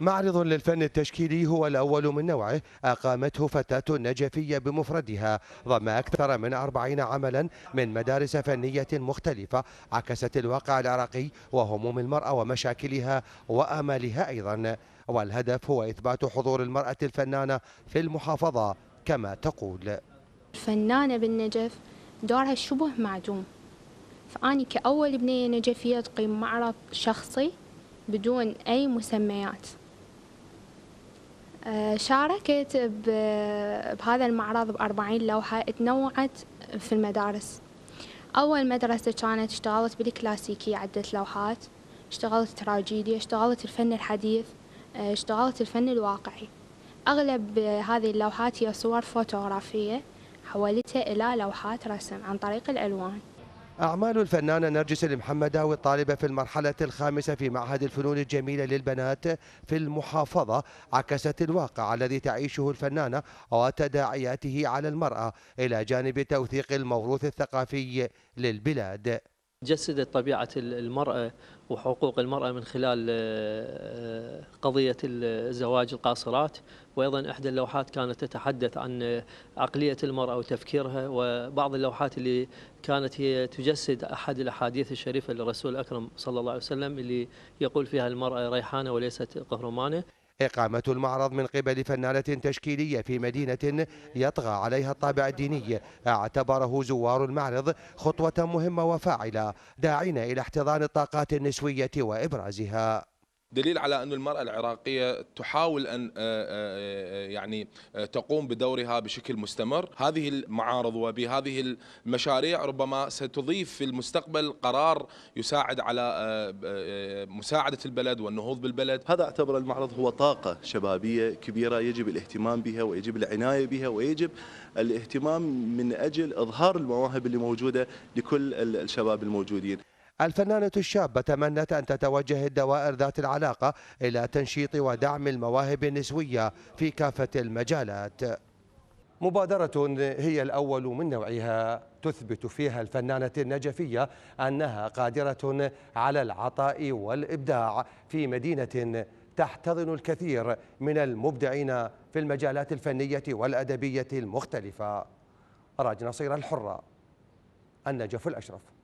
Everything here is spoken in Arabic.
معرض للفن التشكيلي هو الأول من نوعه أقامته فتاة نجفية بمفردها ضم أكثر من أربعين عملا من مدارس فنية مختلفة عكست الواقع العراقي وهموم المرأة ومشاكلها وآمالها أيضا والهدف هو إثبات حضور المرأة الفنانة في المحافظة كما تقول الفنانة بالنجف دورها شبه معدوم فأني كأول بنية نجفية تقيم معرض شخصي بدون أي مسميات آه، شاركت بهذا المعرض بأربعين لوحة تنوعت في المدارس أول مدرسة كانت اشتغلت بالكلاسيكية عدة لوحات اشتغلت تراجيدي اشتغلت الفن الحديث آه، اشتغلت الفن الواقعي أغلب آه، هذه اللوحات هي صور فوتوغرافية حولتها إلى لوحات رسم عن طريق الألوان أعمال الفنانة نرجس المحمداوي الطالبة في المرحلة الخامسة في معهد الفنون الجميلة للبنات في المحافظة عكست الواقع الذي تعيشه الفنانة وتداعياته على المرأة إلى جانب توثيق الموروث الثقافي للبلاد جسدت طبيعة المرأة وحقوق المرأة من خلال آه، آه، قضية الزواج القاصرات وأيضا إحدى اللوحات كانت تتحدث عن عقلية المرأة وتفكيرها وبعض اللوحات اللي كانت هي تجسد أحد الأحاديث الشريفة للرسول الأكرم صلى الله عليه وسلم اللي يقول فيها المرأة ريحانة وليست قهرمانة إقامة المعرض من قبل فنانة تشكيلية في مدينة يطغى عليها الطابع الديني اعتبره زوار المعرض خطوة مهمة وفاعلة داعين إلى احتضان الطاقات النسوية وإبرازها دليل على أن المرأة العراقية تحاول أن آه، آه، آه، يعني تقوم بدورها بشكل مستمر هذه المعارض وبهذه المشاريع ربما ستضيف في المستقبل قرار يساعد على مساعدة البلد والنهوض بالبلد هذا أعتبر المعرض هو طاقة شبابية كبيرة يجب الاهتمام بها ويجب العناية بها ويجب الاهتمام من أجل إظهار المواهب اللي موجودة لكل الشباب الموجودين الفنانة الشابة تمنت أن تتوجه الدوائر ذات العلاقة إلى تنشيط ودعم المواهب النسوية في كافة المجالات مبادرة هي الأول من نوعها تثبت فيها الفنانة النجفية أنها قادرة على العطاء والإبداع في مدينة تحتضن الكثير من المبدعين في المجالات الفنية والأدبية المختلفة راج نصير الحرة النجف الأشرف